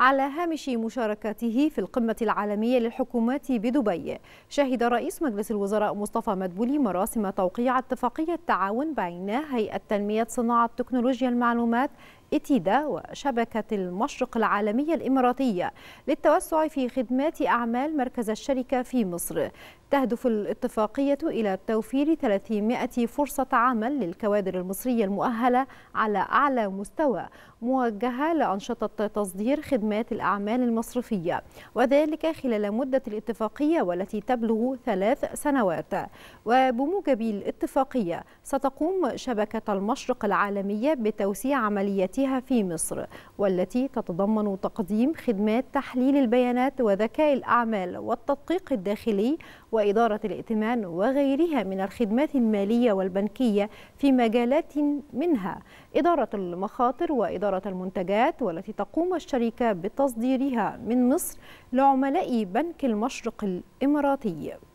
على هامش مشاركته في القمة العالمية للحكومات بدبي شهد رئيس مجلس الوزراء مصطفى مدبولي مراسم توقيع اتفاقية تعاون بين هيئة تنمية صناعة تكنولوجيا المعلومات إتيدا وشبكة المشرق العالمية الإماراتية للتوسع في خدمات أعمال مركز الشركة في مصر تهدف الاتفاقية إلى توفير 300 فرصة عمل للكوادر المصرية المؤهلة على أعلى مستوى موجهة لأنشطة تصدير خدمات الأعمال المصرفية وذلك خلال مدة الاتفاقية والتي تبلغ ثلاث سنوات وبموجب الاتفاقية ستقوم شبكة المشرق العالمية بتوسيع عمليات مؤسستها في مصر والتي تتضمن تقديم خدمات تحليل البيانات وذكاء الأعمال والتدقيق الداخلي وإدارة الائتمان وغيرها من الخدمات المالية والبنكية في مجالات منها إدارة المخاطر وإدارة المنتجات والتي تقوم الشركة بتصديرها من مصر لعملاء بنك المشرق الإماراتي